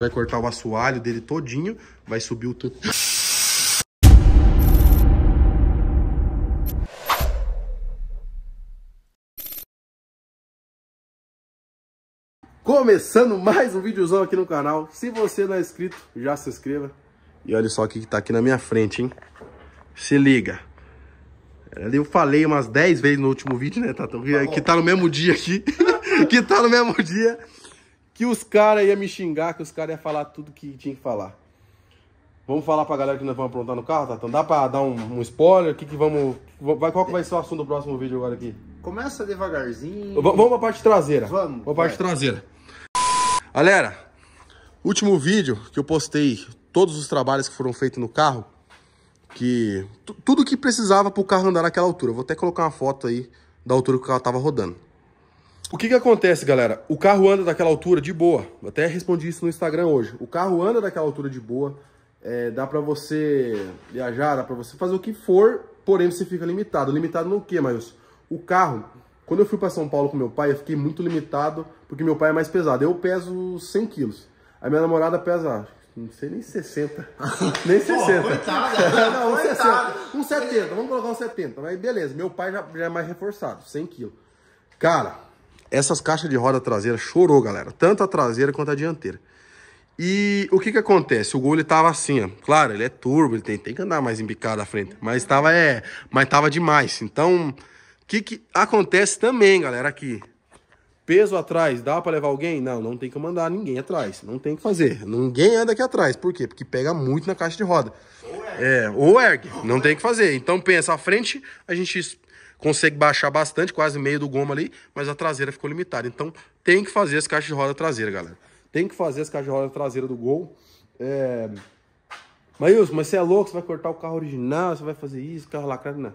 Vai cortar o assoalho dele todinho, vai subir o... tanto. Começando mais um videozão aqui no canal. Se você não é inscrito, já se inscreva. E olha só o que tá aqui na minha frente, hein? Se liga. Eu falei umas 10 vezes no último vídeo, né, Tatão? Que tá no mesmo dia aqui. que tá no mesmo dia que os caras iam me xingar, que os caras iam falar tudo que tinha que falar. Vamos falar pra galera que nós vamos aprontar no carro, tá? Então dá pra dar um, um spoiler? Que que vamos, vai, qual que vai ser o assunto do próximo vídeo agora aqui? Começa devagarzinho. V vamos pra parte traseira. Vamos. Vamos pra parte traseira. Galera, último vídeo que eu postei todos os trabalhos que foram feitos no carro, que tudo que precisava pro carro andar naquela altura. vou até colocar uma foto aí da altura que o carro tava rodando. O que que acontece, galera? O carro anda daquela altura de boa. Eu até respondi isso no Instagram hoje. O carro anda daquela altura de boa. É, dá para você viajar, dá para você fazer o que for, porém você fica limitado. Limitado no quê, Maius? O carro, quando eu fui para São Paulo com meu pai, eu fiquei muito limitado, porque meu pai é mais pesado. Eu peso 100 quilos. A minha namorada pesa, não sei nem 60. nem 60. Pô, coitada. não, um coitada. Um 70, vamos colocar um 70. Mas beleza, meu pai já, já é mais reforçado, 100 quilos. Cara, essas caixas de roda traseira chorou, galera. Tanto a traseira quanto a dianteira. E o que que acontece? O gol ele tava assim, ó. Claro, ele é turbo, ele tem, tem que andar mais embicado à frente. Mas tava, é, mas tava demais. Então, o que que acontece também, galera, aqui? Peso atrás, dá para levar alguém? Não, não tem que mandar ninguém atrás. Não tem que fazer. Ninguém anda aqui atrás. Por quê? Porque pega muito na caixa de roda. Ou ergue. É, ou ergue. Não tem que fazer. Então pensa, à frente a gente consegue baixar bastante, quase meio do goma ali, mas a traseira ficou limitada. Então tem que fazer as caixas de roda traseira, galera. Tem que fazer as caixas de roda traseira do Gol. É... Maílson, mas você é louco, você vai cortar o carro original, você vai fazer isso, carro lacrado, não.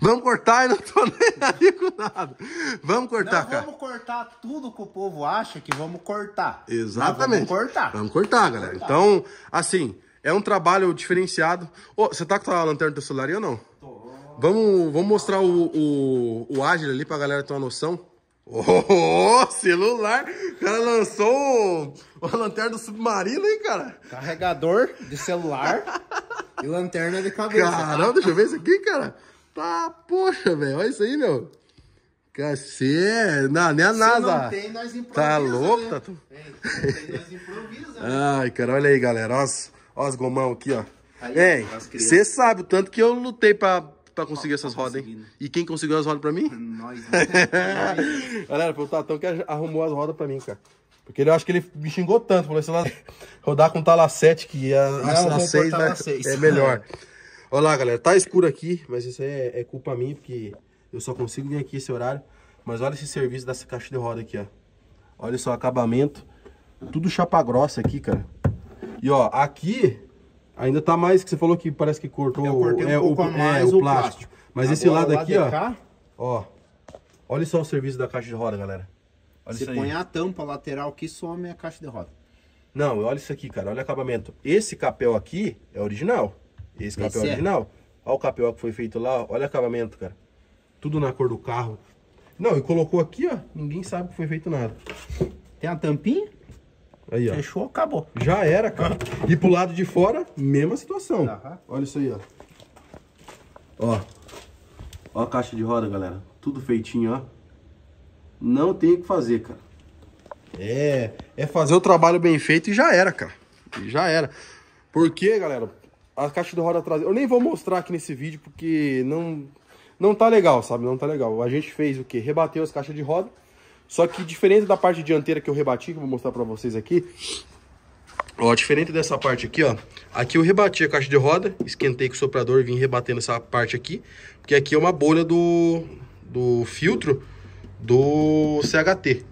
Vamos cortar, e não tô nem aí com nada. Vamos cortar, não, cara. Vamos cortar tudo que o povo acha que vamos cortar. Exatamente. vamos cortar. Vamos cortar, galera. Vamos cortar. Então, assim, é um trabalho diferenciado. você tá com a lanterna do teu celular aí ou não? Tô. Vamos, vamos mostrar o, o, o Ágil ali pra galera ter uma noção. Oh, celular! O cara lançou a lanterna do submarino, hein, cara? Carregador de celular e lanterna de cabeça. Caramba, deixa eu ver isso aqui, cara. Tá, poxa, velho. Olha isso aí, meu. Cacê, não, nem a Se NASA. não tem, nós Tá né? louco, né? tá tu... É, né? Ai, cara, olha aí, galera. Olha os, olha os gomão aqui, ó. Aí, Ei, você sabe o tanto que eu lutei pra, pra conseguir essas tá rodas, hein? E quem conseguiu as rodas pra mim? Nós. Né? Galera, foi o Tatão que arrumou as rodas pra mim, cara. Porque ele, eu acho que ele me xingou tanto. Falou, se lá rodar com tala 7, que ia... Nossa, não, 6, né? É melhor. Olha lá, galera. Tá escuro aqui, mas isso é, é culpa minha, porque eu só consigo vir aqui esse horário. Mas olha esse serviço dessa caixa de roda aqui, ó. Olha só, o acabamento. Tudo chapa grossa aqui, cara. E ó, aqui Ainda tá mais que você falou que parece que cortou Eu cortei um é, pouco é, o, a mais é, o, plástico. o plástico. Mas Agora, tá esse lado aqui, ó, ó. Olha só o serviço da caixa de roda, galera. Olha você põe a tampa lateral que some a caixa de roda. Não, olha isso aqui, cara. Olha o acabamento. Esse capel aqui é original. Esse capel é esse é original. Olha o capel que foi feito lá. Olha o acabamento, cara. Tudo na cor do carro. Não, e colocou aqui, ó. Ninguém sabe que foi feito nada. Tem a tampinha? Aí, ó. Fechou, acabou. Já era, cara. E pro lado de fora, mesma situação. Uhum. Olha isso aí, ó. Ó. Ó a caixa de roda, galera. Tudo feitinho, ó. Não tem o que fazer, cara. É, é fazer o trabalho bem feito e já era, cara. E já era. Porque, galera, a caixa de roda traseira... Eu nem vou mostrar aqui nesse vídeo porque não, não tá legal, sabe? Não tá legal. A gente fez o quê? Rebateu as caixas de roda só que diferente da parte dianteira que eu rebati, que eu vou mostrar para vocês aqui, Ó, diferente dessa parte aqui, ó. Aqui eu rebati a caixa de roda, esquentei com o soprador e vim rebatendo essa parte aqui. Porque aqui é uma bolha do, do filtro do CHT.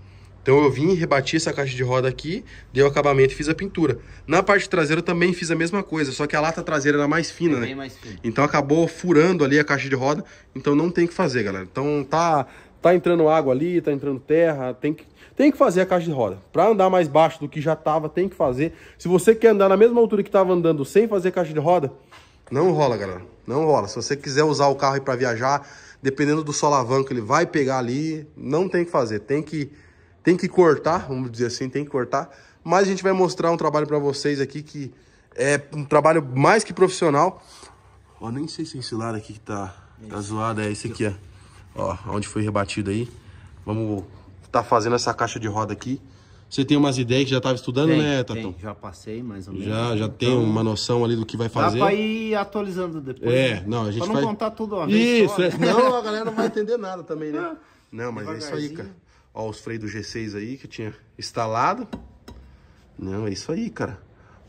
Então eu vim, rebati essa caixa de roda aqui, dei o acabamento e fiz a pintura. Na parte traseira também fiz a mesma coisa, só que a lata traseira era mais fina, é né? Mais fina. Então acabou furando ali a caixa de roda, então não tem o que fazer, galera. Então tá tá entrando água ali, tá entrando terra, tem que, tem que fazer a caixa de roda. Para andar mais baixo do que já tava, tem que fazer. Se você quer andar na mesma altura que tava andando sem fazer caixa de roda, não rola, galera. Não rola. Se você quiser usar o carro para viajar, dependendo do solavanco, ele vai pegar ali, não tem que fazer. Tem que tem que cortar, vamos dizer assim, tem que cortar. Mas a gente vai mostrar um trabalho para vocês aqui que é um trabalho mais que profissional. Ó, nem sei se é esse lado aqui que tá, tá zoado, é esse aqui, ó. Ó, onde foi rebatido aí. Vamos tá fazendo essa caixa de roda aqui. Você tem umas ideias que já estava estudando, tem, né, Tatão? Tem, já passei mais ou menos. Já, já então, tem uma noção ali do que vai fazer. Dá pra ir atualizando depois. É, né? não, a gente Pra não vai... contar tudo ó. Isso, vez é. Né? não, a galera não vai entender nada também, né? Não, mas é isso aí, cara. Ó, os freios do G6 aí que tinha instalado. Não, é isso aí, cara.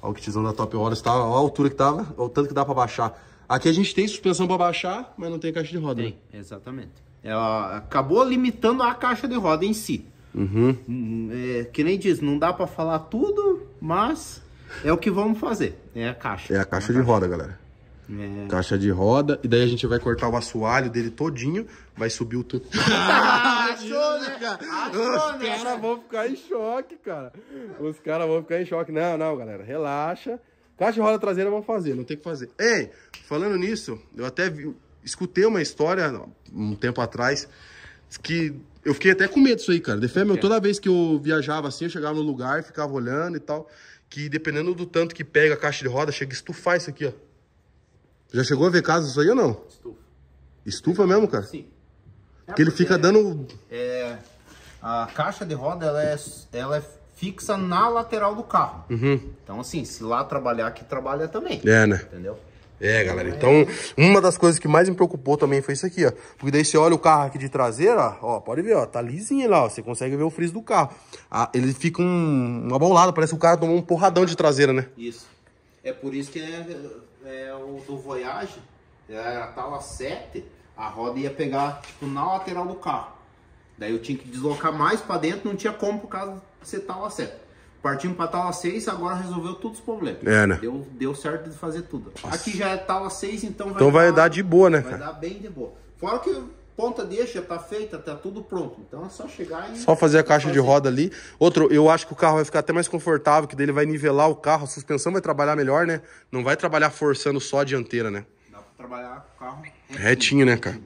Ó, o kitzão da Top Horror, tá, ó a altura que tava, ó, o tanto que dá pra baixar. Aqui a gente tem suspensão pra baixar, mas não tem caixa de roda, Tem, né? exatamente. Ela acabou limitando a caixa de roda em si. Uhum. Hum, é, que nem diz, não dá para falar tudo, mas é o que vamos fazer. É a caixa. É a caixa é de caixa. roda, galera. É. Caixa de roda. E daí a gente vai cortar o assoalho dele todinho. Vai subir o tanto. Ah, achou, né, cara? Achou, né? Os caras vão ficar em choque, cara. Os caras vão ficar em choque. Não, não, galera. Relaxa. Caixa de roda traseira vamos fazer, não tem o que fazer. Ei, falando nisso, eu até vi escutei uma história um tempo atrás que eu fiquei até com medo disso aí, cara. De fé, meu, toda vez que eu viajava assim, eu chegava no lugar e ficava olhando e tal. Que dependendo do tanto que pega a caixa de roda, chega a estufar isso aqui, ó. Já chegou a ver casos isso aí ou não? Estufa. Estufa mesmo, cara? Sim. É que ele é, fica dando. É, a caixa de roda ela é, ela é fixa na lateral do carro. Uhum. Então, assim, se lá trabalhar, aqui trabalha também. É, né? Entendeu? É, galera. Então, uma das coisas que mais me preocupou também foi isso aqui, ó. Porque daí você olha o carro aqui de traseira, ó, pode ver, ó, tá lisinho lá, ó. Você consegue ver o friso do carro. Ah, ele fica um, uma bolada, parece que o cara tomou um porradão de traseira, né? Isso. É por isso que é, é, é o do Voyage, é, era tala 7, a roda ia pegar, tipo, na lateral do carro. Daí eu tinha que deslocar mais pra dentro, não tinha como por causa de ser tala 7. Partimos para tala 6, agora resolveu todos os problemas. É, né? Deu, deu certo de fazer tudo. Nossa. Aqui já é tala 6, então vai Então vai dar, dar de boa, né, vai cara? dar bem de boa. Fora que ponta deixa, tá feita, tá tudo pronto. Então é só chegar e... Só fazer a caixa fazer. de roda ali. Outro, eu acho que o carro vai ficar até mais confortável, que dele vai nivelar o carro, a suspensão vai trabalhar melhor, né? Não vai trabalhar forçando só a dianteira, né? Dá pra trabalhar o carro retinho, retinho né, cara?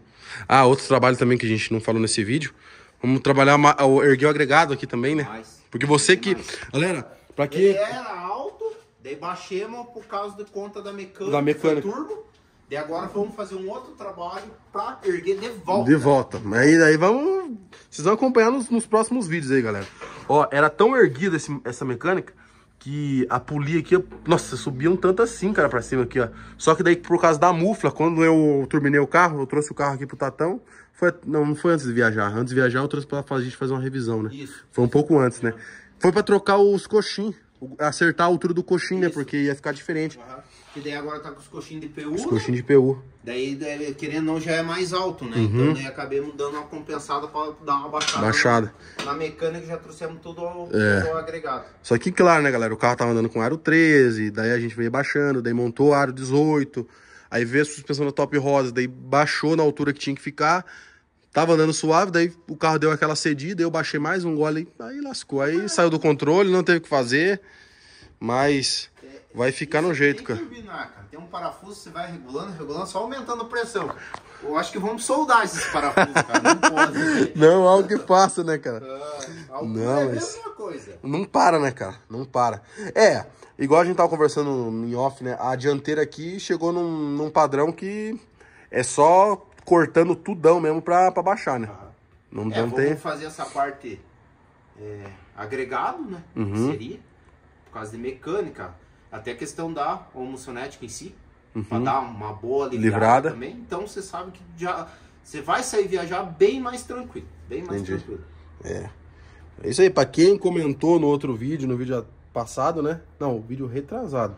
Ah, outro trabalho também que a gente não falou nesse vídeo. Vamos trabalhar, erguer o agregado aqui também, né? Mais. Porque você que. Galera, pra que. Ele era alto, daí baixemos por causa de conta da mecânica. Da mecânica. turbo. E agora vamos fazer um outro trabalho para erguer de volta. De volta. Mas daí vamos. Vocês vão acompanhar nos, nos, próximos vídeos aí, galera. Ó, era tão erguida essa mecânica que a polia aqui, nossa, subia um tanto assim, cara, pra cima aqui, ó. Só que daí, por causa da mufla, quando eu terminei o carro, eu trouxe o carro aqui pro Tatão. Foi, não, não foi antes de viajar. Antes de viajar, eu trouxe pra gente fazer uma revisão, né? Isso. Foi um pouco antes, né? Foi pra trocar os coxins, acertar a altura do coxim, né? Porque ia ficar diferente. Uhum. Que daí agora tá com os coxinhos de PU. Os né? coxinhos de PU. Daí, daí, querendo ou não, já é mais alto, né? Uhum. Então daí acabei dando uma compensada pra dar uma baixada. Baixada. Na, na mecânica já trouxemos tudo ao, é. ao, agregado. Só que, claro, né, galera? O carro tava andando com aro 13, daí a gente veio baixando, daí montou aro 18. Aí veio a suspensão da top rosa, daí baixou na altura que tinha que ficar. Tava andando suave, daí o carro deu aquela cedida, eu baixei mais um gole, aí lascou. Aí saiu do controle, não teve o que fazer. Mas Vai ficar no jeito, cara. cara. Tem um parafuso, você vai regulando, regulando, só aumentando a pressão. Eu acho que vamos soldar esses parafusos, cara. Não pode. Né? Não, algo que passa, né, cara? Ah, não, é mas... mesma coisa. Não para, né, cara? Não para. É, igual a gente tava conversando em off, né? A dianteira aqui chegou num, num padrão que é só cortando tudão mesmo pra, pra baixar, né? Ah. Não, é, não vamos fazer essa parte é, agregado, né? Uhum. Seria. Por causa de mecânica. Até a questão da homocinética em si, uhum. para dar uma boa livrada, livrada, também. Então você sabe que já você vai sair viajar bem mais tranquilo, bem mais Entendi. tranquilo. É. É isso aí, para quem comentou no outro vídeo, no vídeo passado, né? Não, o vídeo retrasado.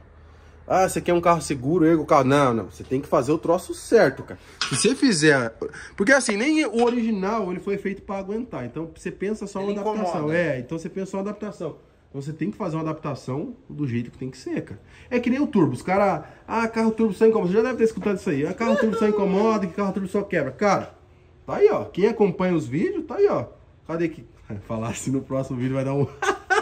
Ah, você quer um carro seguro, ergo o carro. Não, não. Você tem que fazer o troço certo, cara. Se você fizer. Porque assim, nem o original ele foi feito para aguentar. Então você pensa só ele uma adaptação. Incomoda. É, então você pensa só uma adaptação você tem que fazer uma adaptação do jeito que tem que ser, cara. É que nem o turbo. Os caras. Ah, carro turbo só incomoda. Você já deve ter escutado isso aí. Ah, carro turbo só incomoda, que carro turbo só quebra. Cara, tá aí, ó. Quem acompanha os vídeos, tá aí, ó. Cadê que. Falar assim no próximo vídeo vai dar um.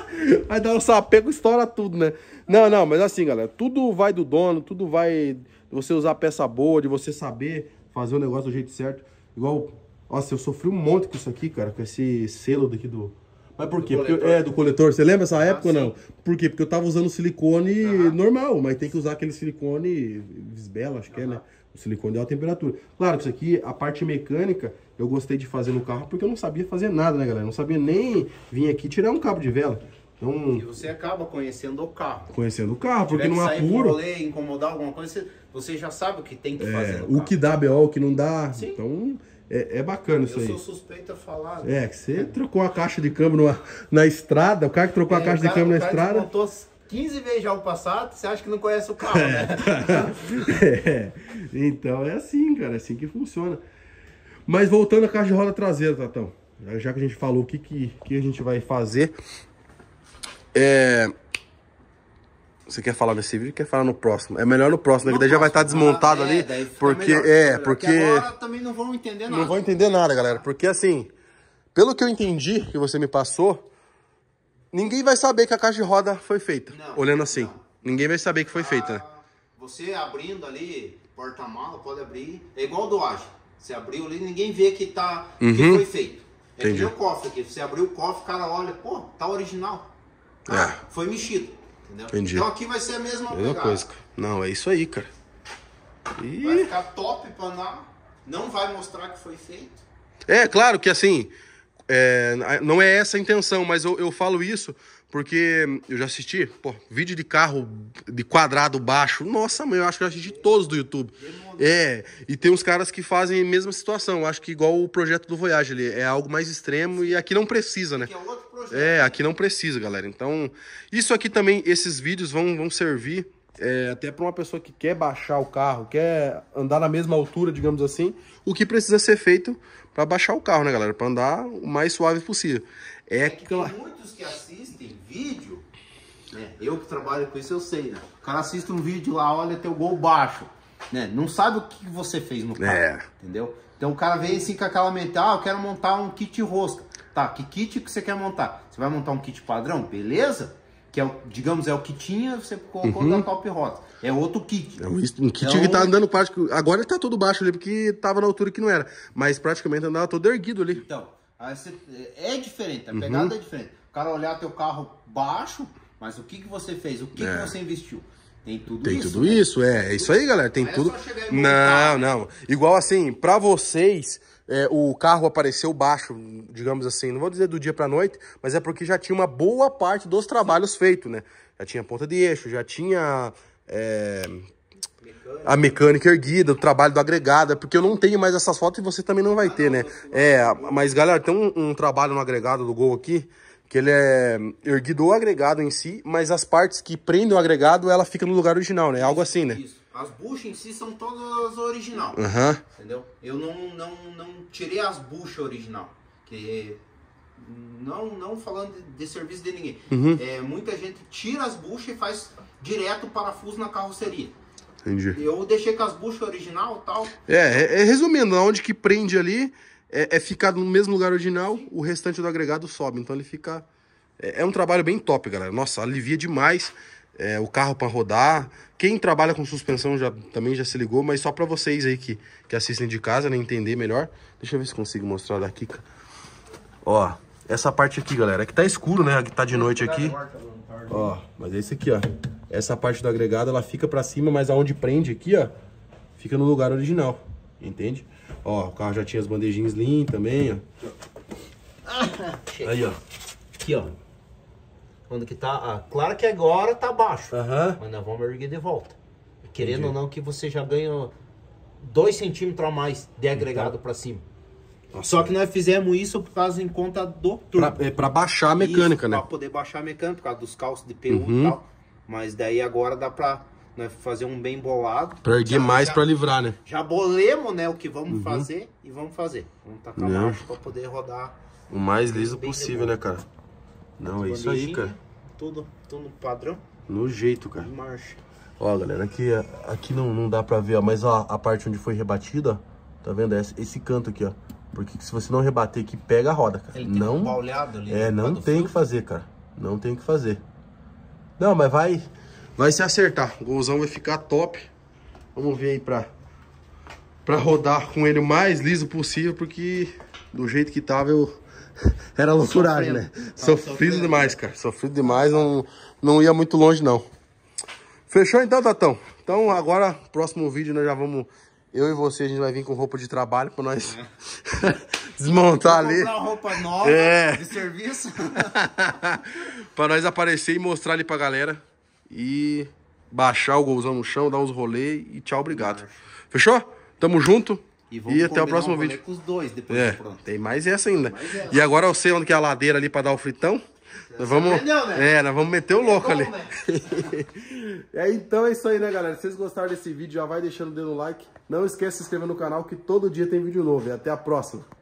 vai dar um sapeco, estoura tudo, né? Não, não, mas assim, galera. Tudo vai do dono, tudo vai. De você usar peça boa, de você saber fazer o negócio do jeito certo. Igual. Nossa, eu sofri um monte com isso aqui, cara. Com esse selo daqui do mas por quê? Do porque é, do coletor. Você lembra essa ah, época ou não? Por quê? Porque eu tava usando silicone normal, mas tem que usar aquele silicone visbela, acho que é, né? O silicone de alta temperatura. Claro que isso aqui, a parte mecânica, eu gostei de fazer no carro porque eu não sabia fazer nada, né, galera? Eu não sabia nem vir aqui tirar um cabo de vela. Então, e você acaba conhecendo o carro. Conhecendo o carro, porque não há puro. Se incomodar alguma coisa, você já sabe o que tem que é, fazer. O carro. que dá BO, o que não dá. Sim. Então, é, é bacana eu isso aí. Eu sou suspeito a falar. Né? É, que você trocou a caixa de câmbio numa, na estrada, o cara que trocou é, a caixa cara, de câmbio na estrada. Montou 15 vezes já o passado, você acha que não conhece o carro, é, né? é. Então é assim, cara, é assim que funciona. Mas voltando à caixa de roda traseira, Tatão. Já que a gente falou o que, que, que a gente vai fazer. É, você quer falar nesse vídeo, quer falar no próximo. É melhor no próximo, né, que daí já vai estar tá desmontado é, ali, porque melhor, é, porque, porque agora também não vão entender nada. Não vão entender nada, galera, porque assim, pelo que eu entendi que você me passou, ninguém vai saber que a caixa de roda foi feita, não, olhando assim. Não. Ninguém vai saber que foi ah, feita, né? Você abrindo ali porta-mala, pode abrir, é igual doagem. Você abriu ali, ninguém vê que tá uhum. que foi feito. É Entendi. que o cofre aqui, você abriu o cofre, o cara olha, pô, tá original. Ah, é. Foi mexido. Entendeu? Entendi. Então aqui vai ser a mesma, mesma coisa. Cara. Não, é isso aí, cara. E... Vai ficar top pra andar. Não vai mostrar que foi feito. É, claro que assim, é, não é essa a intenção, mas eu, eu falo isso porque eu já assisti, pô, vídeo de carro de quadrado baixo. Nossa, mãe, eu acho que eu assisti todos do YouTube. É, e tem uns caras que fazem a mesma situação. Eu acho que igual o projeto do Voyage ali, é algo mais extremo e aqui não precisa, né? É, é, aqui não precisa, galera. Então, isso aqui também, esses vídeos vão, vão servir é, até para uma pessoa que quer baixar o carro, quer andar na mesma altura, digamos assim, o que precisa ser feito para baixar o carro, né, galera? Para andar o mais suave possível. É, é que tem muitos que assistem vídeo, né? eu que trabalho com isso, eu sei, né? O cara assiste um vídeo lá, olha teu gol baixo, né? Não sabe o que você fez no carro, é. entendeu? Então o cara vem assim com aquela mental, ah, eu quero montar um kit rosca. Tá, que kit que você quer montar? Você vai montar um kit padrão? Beleza? que é, digamos, é o que tinha, você colocou uhum. top rota. É outro kit. É um, um kit então... que tá andando prático. Agora tá todo baixo ali, porque tava na altura que não era. Mas praticamente andava todo erguido ali. Então, você, é diferente, a uhum. pegada é diferente. O cara olhar teu carro baixo, mas o que, que você fez? O que, é. que você investiu? Tem tudo Tem isso. Tudo né? isso, é. É isso aí, galera. Tem é tudo. É não, não. Igual assim, para vocês é, o carro apareceu baixo, digamos assim, não vou dizer do dia para noite, mas é porque já tinha uma boa parte dos trabalhos feitos, né? Já tinha ponta de eixo, já tinha é, a mecânica erguida, o trabalho do agregado, é porque eu não tenho mais essas fotos e você também não vai ah, ter, né? É, mas galera, tem um, um trabalho no agregado do Gol aqui, que ele é erguido o agregado em si, mas as partes que prendem o agregado, ela fica no lugar original, né? Algo assim, né? Isso. As buchas em si são todas original. Uhum. Entendeu? Eu não, não, não tirei as buchas original. Que não, não falando de, de serviço de ninguém. Uhum. É, muita gente tira as buchas e faz direto o parafuso na carroceria. Entendi. Eu deixei com as buchas original tal. É, é, é resumindo, onde que prende ali é, é ficado no mesmo lugar original, Sim. o restante do agregado sobe. Então ele fica. É, é um trabalho bem top, galera. Nossa, alivia demais é, o carro para rodar. Quem trabalha com suspensão já, também já se ligou, mas só para vocês aí que, que assistem de casa, né, entender melhor. Deixa eu ver se consigo mostrar daqui. Ó, essa parte aqui, galera, que tá escuro, né, que tá de noite aqui. Ó, mas é esse aqui, ó. Essa parte do agregado, ela fica para cima, mas aonde prende aqui, ó, fica no lugar original, entende? Ó, o carro já tinha as bandejinhas limpas também, ó. Ah, aí, ó. Aqui, ó. Quando que tá. Ah, claro que agora tá baixo, uhum. mas nós vamos erguer de volta. Querendo Entendi. ou não, que você já ganha 2 centímetros a mais de então. agregado então. para cima. Nossa. Só que nós fizemos isso por causa em conta do turbo. Pra, é pra baixar a mecânica, isso, né? Pra poder baixar a mecânica, por causa dos calços de PU uhum. e tal. Mas daí agora dá pra né, fazer um bem bolado. Pra erguer mais já, pra livrar, né? Já bolemos, né, o que vamos uhum. fazer e vamos fazer. Vamos tacar Não. baixo pra poder rodar. O mais liso possível, né, cara? Não, é isso aí, cara. Tudo, tudo no padrão. No jeito, cara. Marcha. Ó, galera, aqui, aqui não, não dá pra ver, ó, mas ó, a parte onde foi rebatida, tá vendo? É esse, esse canto aqui, ó. Porque se você não rebater aqui, pega a roda, cara. Ele não, ali, É, né? não tem o que fazer, cara. Não tem o que fazer. Não, mas vai, vai se acertar. O golzão vai ficar top. Vamos ver aí pra, pra rodar com ele o mais liso possível, porque do jeito que tava eu Era loucuragem, né? Sofrido, demais, cara. Sofrido demais, não, não ia muito longe, não. Fechou então, Tatão? Então agora, próximo vídeo, nós já vamos... Eu e você, a gente vai vir com roupa de trabalho pra nós é. desmontar ali. Comprar roupa nova é. de serviço. pra nós aparecer e mostrar ali pra galera. E baixar o golzão no chão, dar uns rolês e tchau, obrigado. Fechou? Tamo junto. E, e até o próximo um vídeo. Com os dois depois é, pronto. Tem mais essa ainda. Mais essa. E agora eu sei onde que é a ladeira ali para dar o fritão. Nós vamos, aprendeu, né? é, nós vamos meter o é louco ali. Né? é, então é isso aí, né, galera? Se vocês gostaram desse vídeo, já vai deixando o dedo no like. Não esquece de se inscrever no canal, que todo dia tem vídeo novo. E até a próxima.